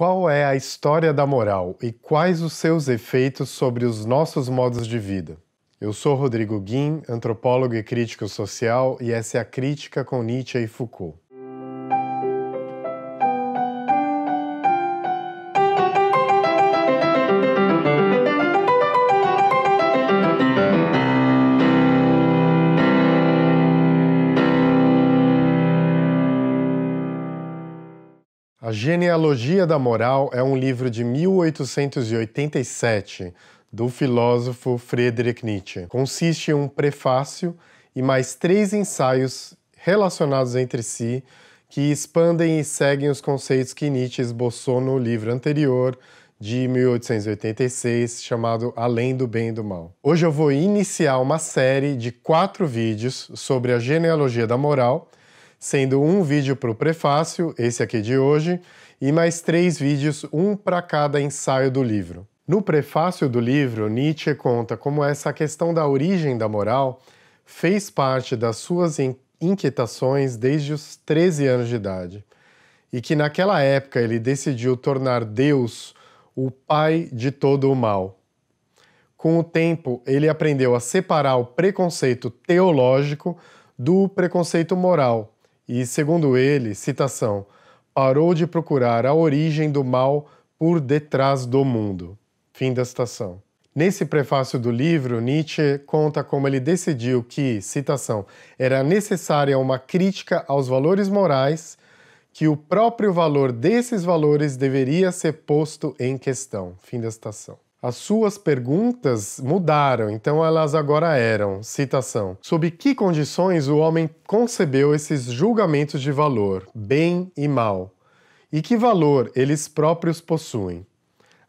Qual é a história da moral e quais os seus efeitos sobre os nossos modos de vida? Eu sou Rodrigo Guim, antropólogo e crítico social, e essa é a Crítica com Nietzsche e Foucault. A Genealogia da Moral é um livro de 1887 do filósofo Friedrich Nietzsche. Consiste em um prefácio e mais três ensaios relacionados entre si que expandem e seguem os conceitos que Nietzsche esboçou no livro anterior de 1886, chamado Além do Bem e do Mal. Hoje eu vou iniciar uma série de quatro vídeos sobre a genealogia da moral sendo um vídeo para o prefácio, esse aqui de hoje, e mais três vídeos, um para cada ensaio do livro. No prefácio do livro, Nietzsche conta como essa questão da origem da moral fez parte das suas inquietações desde os 13 anos de idade, e que naquela época ele decidiu tornar Deus o pai de todo o mal. Com o tempo, ele aprendeu a separar o preconceito teológico do preconceito moral e, segundo ele, citação, parou de procurar a origem do mal por detrás do mundo. Fim da citação. Nesse prefácio do livro, Nietzsche conta como ele decidiu que, citação, era necessária uma crítica aos valores morais, que o próprio valor desses valores deveria ser posto em questão. Fim da citação. As suas perguntas mudaram, então elas agora eram, citação, sob que condições o homem concebeu esses julgamentos de valor, bem e mal, e que valor eles próprios possuem.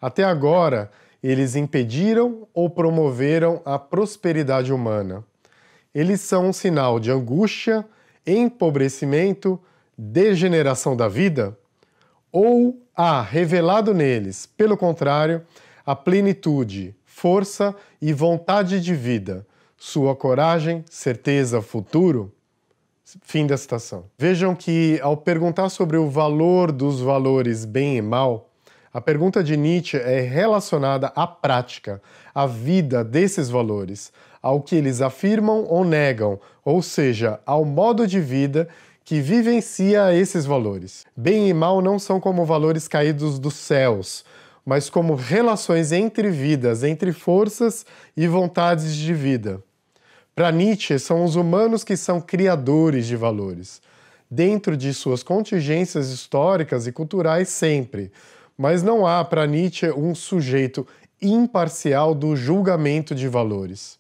Até agora, eles impediram ou promoveram a prosperidade humana. Eles são um sinal de angústia, empobrecimento, degeneração da vida? Ou há ah, revelado neles, pelo contrário, a plenitude, força e vontade de vida, sua coragem, certeza, futuro? Fim da citação. Vejam que, ao perguntar sobre o valor dos valores bem e mal, a pergunta de Nietzsche é relacionada à prática, à vida desses valores, ao que eles afirmam ou negam, ou seja, ao modo de vida que vivencia esses valores. Bem e mal não são como valores caídos dos céus, mas como relações entre vidas, entre forças e vontades de vida. Para Nietzsche, são os humanos que são criadores de valores, dentro de suas contingências históricas e culturais sempre. Mas não há, para Nietzsche, um sujeito imparcial do julgamento de valores.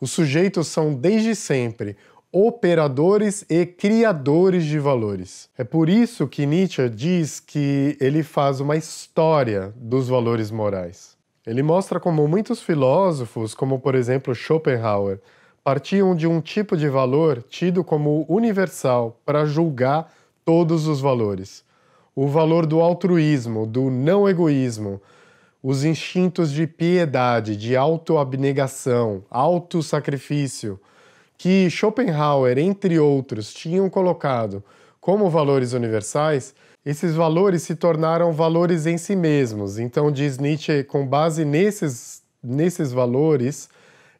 Os sujeitos são, desde sempre, operadores e criadores de valores. É por isso que Nietzsche diz que ele faz uma história dos valores morais. Ele mostra como muitos filósofos, como por exemplo Schopenhauer, partiam de um tipo de valor tido como universal para julgar todos os valores. O valor do altruísmo, do não egoísmo, os instintos de piedade, de autoabnegação, autossacrifício, sacrifício que Schopenhauer, entre outros, tinham colocado como valores universais, esses valores se tornaram valores em si mesmos. Então, diz Nietzsche, com base nesses, nesses valores,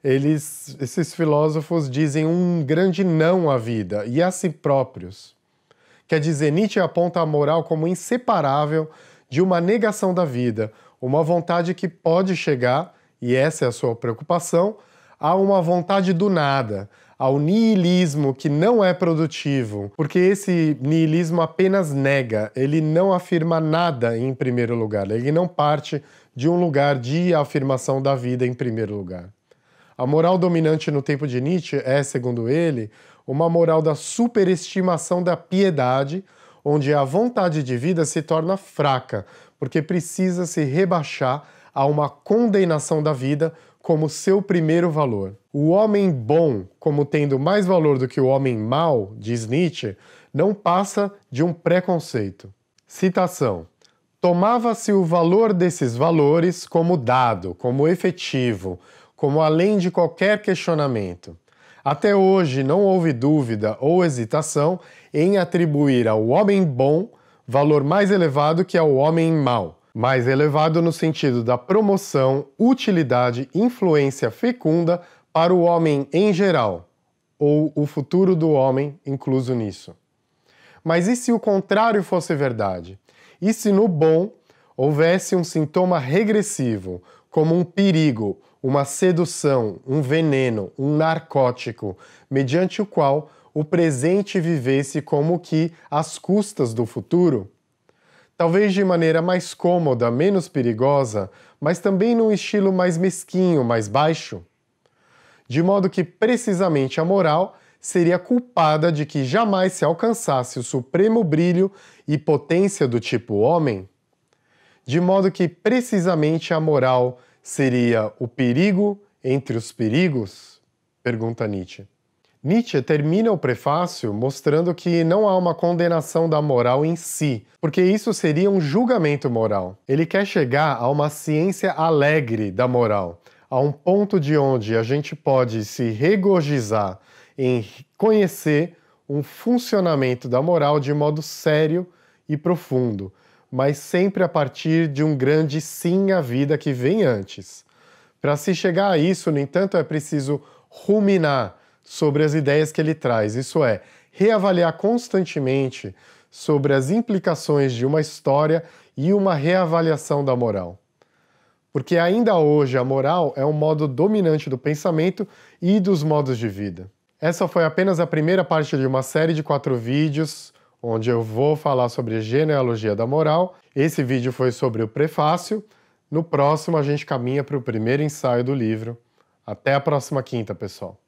eles, esses filósofos dizem um grande não à vida e a si próprios. Quer dizer, Nietzsche aponta a moral como inseparável de uma negação da vida, uma vontade que pode chegar, e essa é a sua preocupação, a uma vontade do nada ao niilismo que não é produtivo, porque esse niilismo apenas nega, ele não afirma nada em primeiro lugar, ele não parte de um lugar de afirmação da vida em primeiro lugar. A moral dominante no tempo de Nietzsche é, segundo ele, uma moral da superestimação da piedade, onde a vontade de vida se torna fraca, porque precisa se rebaixar a uma condenação da vida como seu primeiro valor. O homem bom, como tendo mais valor do que o homem mau, diz Nietzsche, não passa de um preconceito. Citação: Tomava-se o valor desses valores como dado, como efetivo, como além de qualquer questionamento. Até hoje não houve dúvida ou hesitação em atribuir ao homem bom valor mais elevado que ao homem mau mais elevado no sentido da promoção, utilidade, influência fecunda, para o homem em geral, ou o futuro do homem incluso nisso. Mas e se o contrário fosse verdade? E se no bom houvesse um sintoma regressivo, como um perigo, uma sedução, um veneno, um narcótico, mediante o qual o presente vivesse como que às custas do futuro? Talvez de maneira mais cômoda, menos perigosa, mas também num estilo mais mesquinho, mais baixo? de modo que precisamente a moral seria culpada de que jamais se alcançasse o supremo brilho e potência do tipo homem? De modo que precisamente a moral seria o perigo entre os perigos? Pergunta Nietzsche. Nietzsche termina o prefácio mostrando que não há uma condenação da moral em si, porque isso seria um julgamento moral. Ele quer chegar a uma ciência alegre da moral, a um ponto de onde a gente pode se regozijar em conhecer um funcionamento da moral de modo sério e profundo, mas sempre a partir de um grande sim à vida que vem antes. Para se chegar a isso, no entanto, é preciso ruminar sobre as ideias que ele traz, isso é, reavaliar constantemente sobre as implicações de uma história e uma reavaliação da moral porque ainda hoje a moral é um modo dominante do pensamento e dos modos de vida. Essa foi apenas a primeira parte de uma série de quatro vídeos onde eu vou falar sobre genealogia da moral. Esse vídeo foi sobre o prefácio. No próximo, a gente caminha para o primeiro ensaio do livro. Até a próxima quinta, pessoal!